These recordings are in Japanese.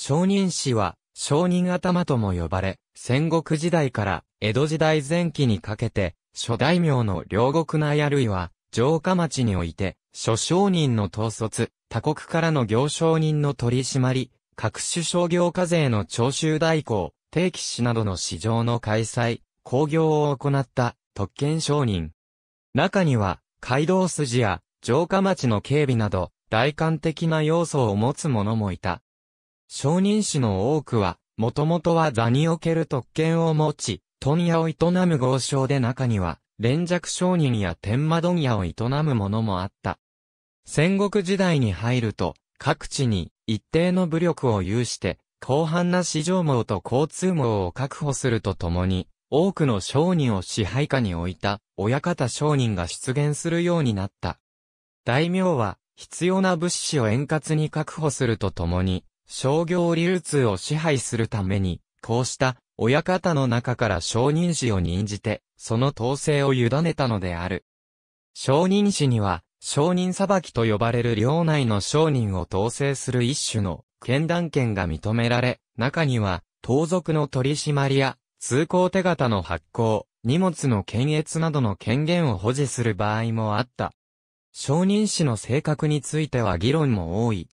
商人氏は、商人頭とも呼ばれ、戦国時代から江戸時代前期にかけて、諸大名の両国内あるいは、城下町において、諸商人の統率、他国からの行商人の取り締まり、各種商業課税の徴収代行、定期市などの市場の開催、工業を行った特権商人。中には、街道筋や城下町の警備など、大官的な要素を持つ者もいた。商人氏の多くは、もともとは座における特権を持ち、問屋を営む豪商で中には、連弱商人や天魔問屋を営む者もあった。戦国時代に入ると、各地に一定の武力を有して、広範な市場網と交通網を確保するとともに、多くの商人を支配下に置いた、親方商人が出現するようになった。大名は、必要な物資を円滑に確保するとともに、商業流通を支配するために、こうした親方の中から商人士を任じて、その統制を委ねたのである。商人士には、商人裁きと呼ばれる領内の商人を統制する一種の権断権が認められ、中には、盗賊の取り締まりや、通行手形の発行、荷物の検閲などの権限を保持する場合もあった。商人士の性格については議論も多い。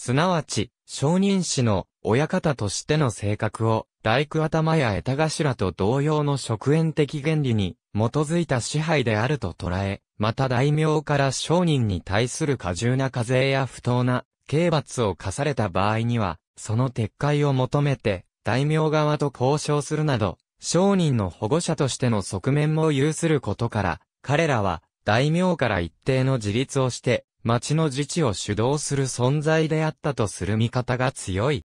すなわち、商人氏の親方としての性格を、大工頭や江田頭と同様の職縁的原理に基づいた支配であると捉え、また大名から商人に対する過重な課税や不当な刑罰を課された場合には、その撤回を求めて、大名側と交渉するなど、商人の保護者としての側面も有することから、彼らは、大名から一定の自立をして、町の自治を主導する存在であったとする見方が強い。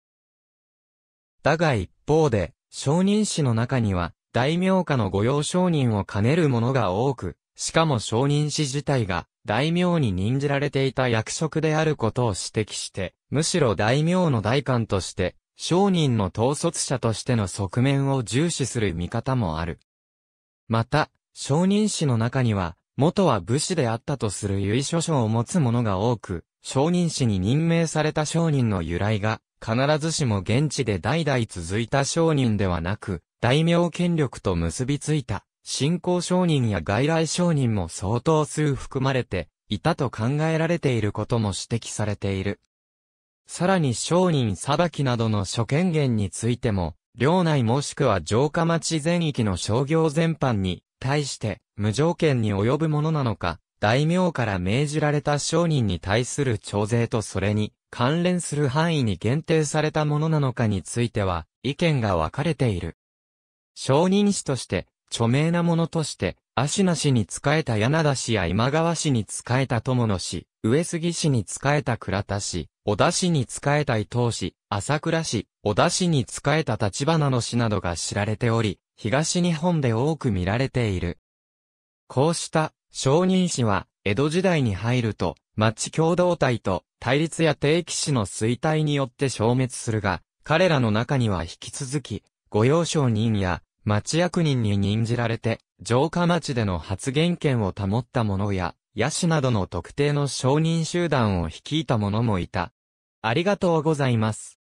だが一方で、商人史の中には、大名家の御用商人を兼ねる者が多く、しかも商人史自体が、大名に任じられていた役職であることを指摘して、むしろ大名の代官として、商人の統率者としての側面を重視する見方もある。また、商人史の中には、元は武士であったとする由緒書を持つ者が多く、商人氏に任命された商人の由来が、必ずしも現地で代々続いた商人ではなく、大名権力と結びついた、信仰商人や外来商人も相当数含まれていたと考えられていることも指摘されている。さらに商人裁きなどの諸権限についても、領内もしくは城下町全域の商業全般に対して、無条件に及ぶものなのか、大名から命じられた商人に対する徴税とそれに関連する範囲に限定されたものなのかについては意見が分かれている。商人氏として、著名なものとして、足名氏に仕えた柳田氏や今川氏に仕えた友野氏、上杉氏に仕えた倉田氏、小田氏に仕えた伊藤氏、朝倉氏、小田氏に仕えた立花の氏などが知られており、東日本で多く見られている。こうした商人誌は江戸時代に入ると町共同体と対立や定期誌の衰退によって消滅するが、彼らの中には引き続き、御用商人や町役人に任じられて、城下町での発言権を保った者や、野手などの特定の商人集団を率いた者もいた。ありがとうございます。